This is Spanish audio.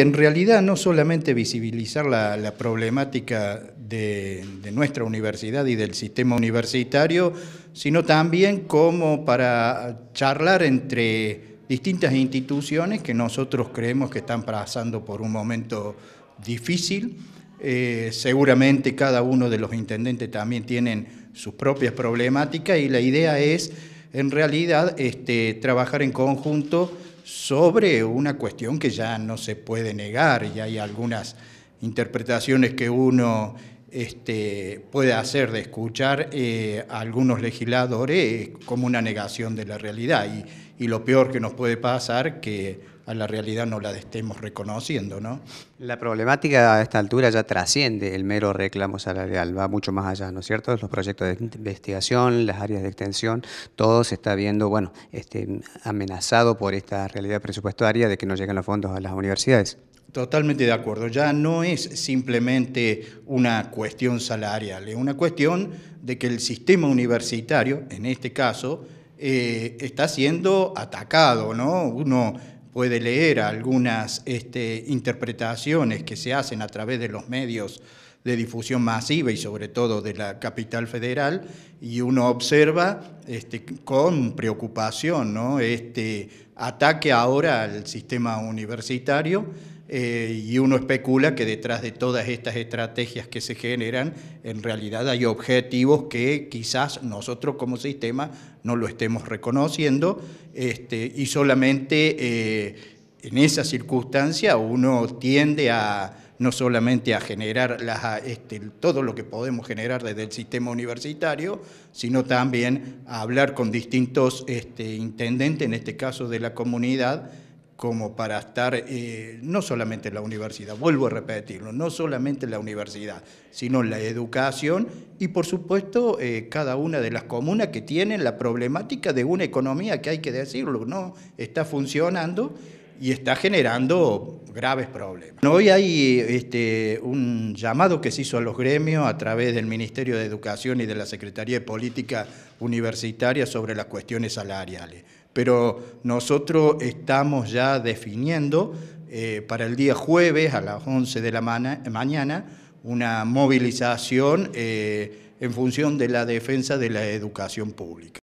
en realidad no solamente visibilizar la, problemática de, nuestra universidad y del sistema universitario, sino también como para charlar entre distintas instituciones que nosotros creemos que están pasando por un momento difícil. Eh, seguramente cada uno de los intendentes también tienen sus propias problemáticas y la idea es, en realidad, este, trabajar en conjunto sobre una cuestión que ya no se puede negar, y hay algunas interpretaciones que uno este, puede hacer de escuchar a eh, algunos legisladores como una negación de la realidad y, lo peor que nos puede pasar que a la realidad no la estemos reconociendo. ¿no? La problemática a esta altura ya trasciende el mero reclamo salarial, va mucho más allá, ¿no es cierto? Los proyectos de investigación, las áreas de extensión, todo se está viendo bueno, este, amenazado por esta realidad presupuestaria de que no llegan los fondos a las universidades. Totalmente de acuerdo. Ya no es simplemente una cuestión salarial, es una cuestión de que el sistema universitario, en este caso, eh, está siendo atacado, Uno puede leer algunas este, interpretaciones que se hacen a través de los medios de difusión masiva y sobre todo de la capital federal, y uno observa este, con preocupación este ataque ahora al sistema universitario eh, y uno especula que detrás de todas estas estrategias que se generan, en realidad hay objetivos que quizás nosotros como sistema no lo estemos reconociendo este, y solamente eh, en esa circunstancia uno tiende a no solamente a generar este, todo lo que podemos generar desde el sistema universitario, sino también a hablar con distintos este, intendentes, en este caso de la comunidad, como para estar, eh, no solamente en la universidad, vuelvo a repetirlo, no solamente en la universidad, sino en la educación y por supuesto eh, cada una de las comunas que tienen la problemática de una economía que hay que decirlo, no está funcionando y está generando graves problemas. Hoy hay este, un llamado que se hizo a los gremios a través del Ministerio de Educación y de la Secretaría de Política Universitaria sobre las cuestiones salariales. Pero nosotros estamos ya definiendo eh, para el día jueves a las 11 de la mañana una movilización eh, en función de la defensa de la educación pública.